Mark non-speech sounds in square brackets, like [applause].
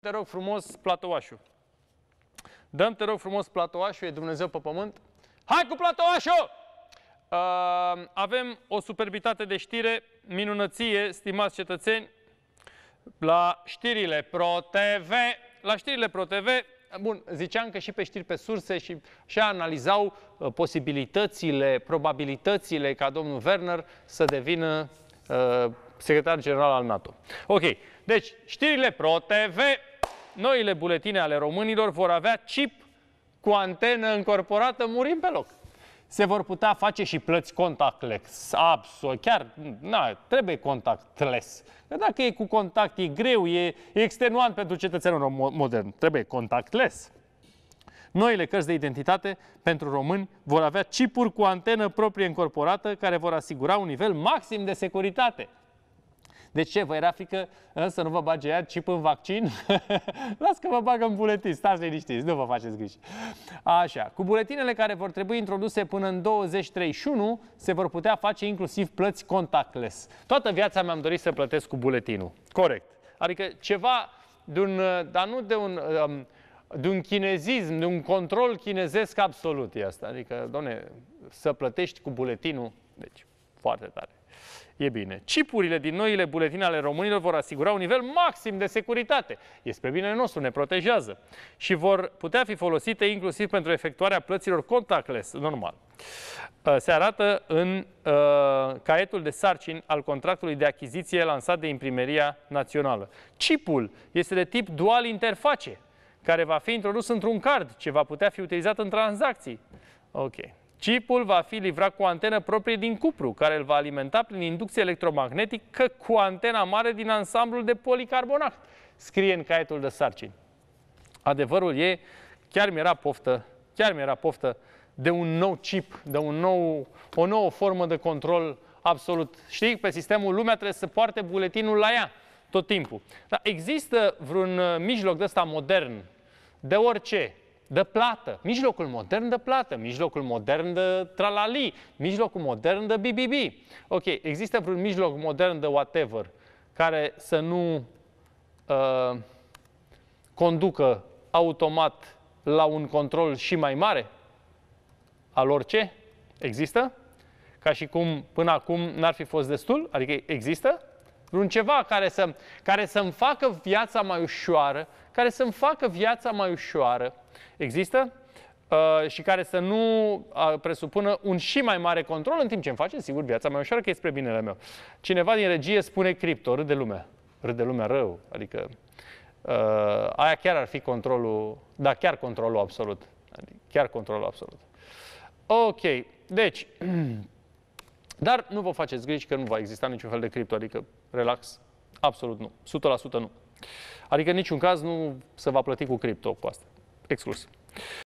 te rog frumos, platoașul. Dăm, te rog frumos, platoașul, e Dumnezeu pe pământ. Hai cu platoașul! Uh, avem o superbitate de știre, minunăție, stimați cetățeni, la știrile Pro TV. La știrile Pro TV, bun, ziceam că și pe știri pe surse și așa analizau uh, posibilitățile, probabilitățile ca domnul Werner să devină uh, secretar general al NATO. Ok, deci știrile Pro TV noile buletine ale românilor vor avea chip cu antenă încorporată, murim pe loc. Se vor putea face și plăți contactless, absolut, chiar, na, trebuie contactless. Că dacă e cu contact, e greu, e, e extenuant pentru cetățenul modern, trebuie contactless. Noile cărți de identitate pentru români vor avea chipuri cu antenă proprie încorporată care vor asigura un nivel maxim de securitate – de ce? Vă era frică să nu vă bage iar chip în vaccin? [laughs] Las că vă bagă în buletin, stați liniștiți, nu vă faceți griji. Așa, cu buletinele care vor trebui introduse până în 2031 se vor putea face inclusiv plăți contactless. Toată viața mi-am dorit să plătesc cu buletinul. Corect. Adică ceva de un, uh, dar nu de un, um, de un chinezism, de un control chinezesc absolut e asta. Adică, doamne, să plătești cu buletinul, deci foarte tare. E bine. Cipurile din noile buletine ale românilor vor asigura un nivel maxim de securitate. Este pe binele nostru, ne protejează. Și vor putea fi folosite inclusiv pentru efectuarea plăților contactless, normal. Uh, se arată în uh, caietul de sarcini al contractului de achiziție lansat de Imprimeria Națională. Cipul este de tip dual interface, care va fi introdus într-un card ce va putea fi utilizat în tranzacții. Ok. Chipul va fi livrat cu o antenă proprie din cupru, care îl va alimenta prin inducție electromagnetică cu antena mare din ansamblul de policarbonat, scrie în caietul de sarcini. Adevărul e, chiar mi-era poftă, chiar mi-era poftă de un nou chip, de un nou, o nouă formă de control absolut. Știi, pe sistemul lumea trebuie să poarte buletinul la ea tot timpul. Dar există vreun uh, mijloc de ăsta modern, de orice, de plată, mijlocul modern de plată, mijlocul modern de tralali, mijlocul modern de BBB. Ok, există vreun mijloc modern de whatever care să nu uh, conducă automat la un control și mai mare al orice? Există? Ca și cum până acum n-ar fi fost destul? Adică există? vreun ceva care, să, care să-mi facă viața mai ușoară, care să-mi facă viața mai ușoară. Există? Uh, și care să nu uh, presupună un și mai mare control în timp ce îmi face, sigur, viața mai ușoară, că e spre binele meu. Cineva din regie spune cripto, râde lumea. Râde lumea rău. Adică uh, aia chiar ar fi controlul, da, chiar controlul absolut. Adică chiar controlul absolut. Ok, deci... [clears throat] Dar nu vă faceți griji că nu va exista niciun fel de cripto, adică relax? Absolut nu. 100% nu. Adică în niciun caz nu se va plăti cu cripto cu asta. Exclus.